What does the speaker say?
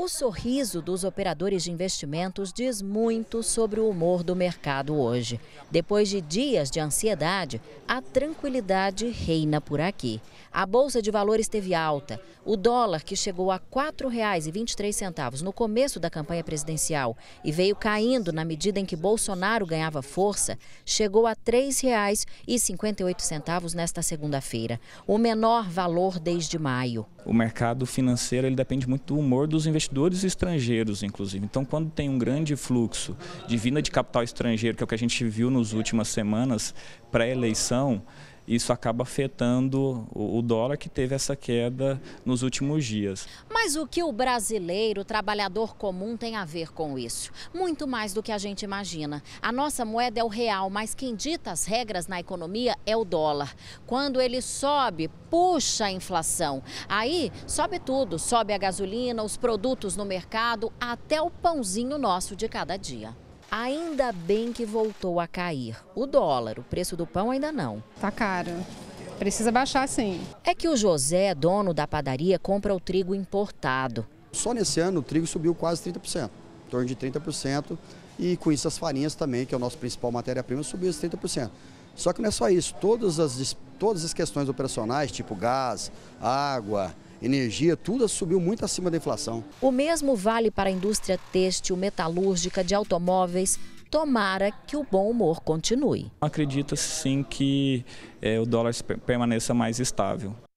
O sorriso dos operadores de investimentos diz muito sobre o humor do mercado hoje. Depois de dias de ansiedade, a tranquilidade reina por aqui. A Bolsa de Valores teve alta. O dólar, que chegou a R$ 4,23 no começo da campanha presidencial e veio caindo na medida em que Bolsonaro ganhava força, chegou a R$ 3,58 nesta segunda-feira, o menor valor desde maio. O mercado financeiro ele depende muito do humor dos investidores investidores estrangeiros, inclusive. Então, quando tem um grande fluxo de vinda de capital estrangeiro, que é o que a gente viu nas últimas semanas pré-eleição, isso acaba afetando o, dólar que teve essa queda nos últimos dias. Mas o que o brasileiro, o trabalhador comum, tem a ver com isso? Muito mais do que a gente imagina. A nossa moeda é o real, mas quem dita as regras na economia é o dólar. Quando ele sobe, puxa a inflação. Aí sobe tudo, sobe a gasolina, os produtos no mercado, até o pãozinho nosso de cada dia. Ainda bem que voltou a cair. O dólar, o preço do pão ainda não. Tá caro. Precisa baixar sim. É que o José, dono da padaria, compra o trigo importado. Só nesse ano o trigo subiu quase 30%, em torno de 30%, e com isso as farinhas também, que é o nosso principal matéria-prima, subiu 30%. Só que não é só isso, todas as, todas as questões operacionais, tipo gás, água, energia, tudo subiu muito acima da inflação. O mesmo vale para a indústria têxtil, metalúrgica, de automóveis, tomara que o bom humor continue. Acredita-se sim que é, o dólar permaneça mais estável.